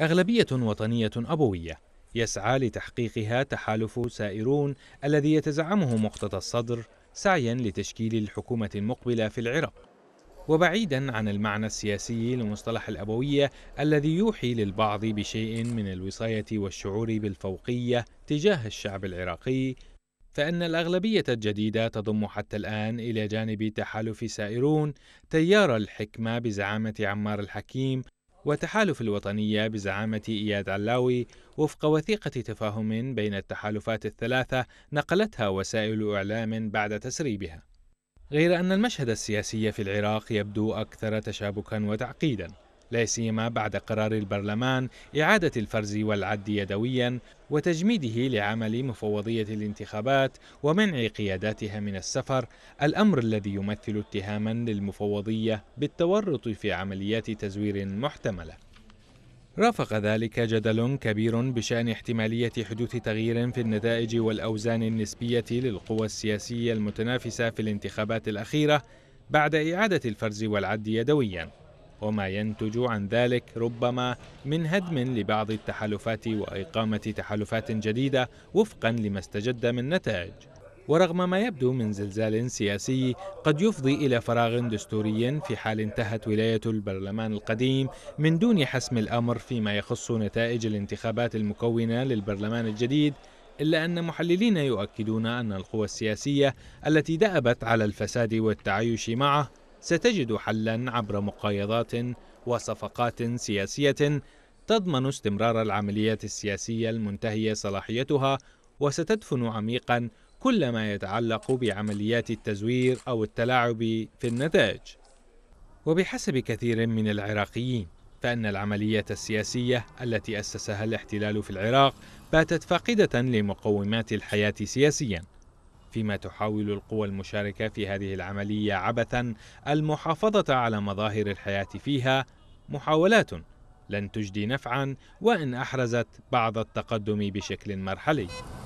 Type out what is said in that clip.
أغلبية وطنية أبوية يسعى لتحقيقها تحالف سائرون الذي يتزعمه مقتدى الصدر سعيا لتشكيل الحكومة المقبلة في العراق وبعيدا عن المعنى السياسي لمصطلح الأبوية الذي يوحي للبعض بشيء من الوصاية والشعور بالفوقية تجاه الشعب العراقي فإن الأغلبية الجديدة تضم حتى الآن إلى جانب تحالف سائرون تيار الحكمة بزعامة عمار الحكيم وتحالف الوطنية بزعامة إياد علاوي وفق وثيقة تفاهم بين التحالفات الثلاثة نقلتها وسائل إعلام بعد تسريبها غير أن المشهد السياسي في العراق يبدو أكثر تشابكا وتعقيدا لا سيما بعد قرار البرلمان إعادة الفرز والعد يدويا وتجميده لعمل مفوضية الانتخابات ومنع قياداتها من السفر، الأمر الذي يمثل اتهاما للمفوضية بالتورط في عمليات تزوير محتملة. رافق ذلك جدل كبير بشأن احتمالية حدوث تغيير في النتائج والأوزان النسبية للقوى السياسية المتنافسة في الانتخابات الأخيرة بعد إعادة الفرز والعد يدوياً. وما ينتج عن ذلك ربما من هدم لبعض التحالفات وإقامة تحالفات جديدة وفقا لما استجد من نتائج ورغم ما يبدو من زلزال سياسي قد يفضي الى فراغ دستوري في حال انتهت ولايه البرلمان القديم من دون حسم الامر فيما يخص نتائج الانتخابات المكونه للبرلمان الجديد الا ان محللين يؤكدون ان القوى السياسيه التي دأبت على الفساد والتعايش معه ستجد حلا عبر مقايضات وصفقات سياسية تضمن استمرار العمليات السياسية المنتهية صلاحيتها وستدفن عميقا كل ما يتعلق بعمليات التزوير أو التلاعب في النتائج وبحسب كثير من العراقيين فإن العملية السياسية التي أسسها الاحتلال في العراق باتت فاقدة لمقومات الحياة سياسياً فيما تحاول القوى المشاركة في هذه العملية عبثا المحافظة على مظاهر الحياة فيها محاولات لن تجدي نفعا وإن أحرزت بعض التقدم بشكل مرحلي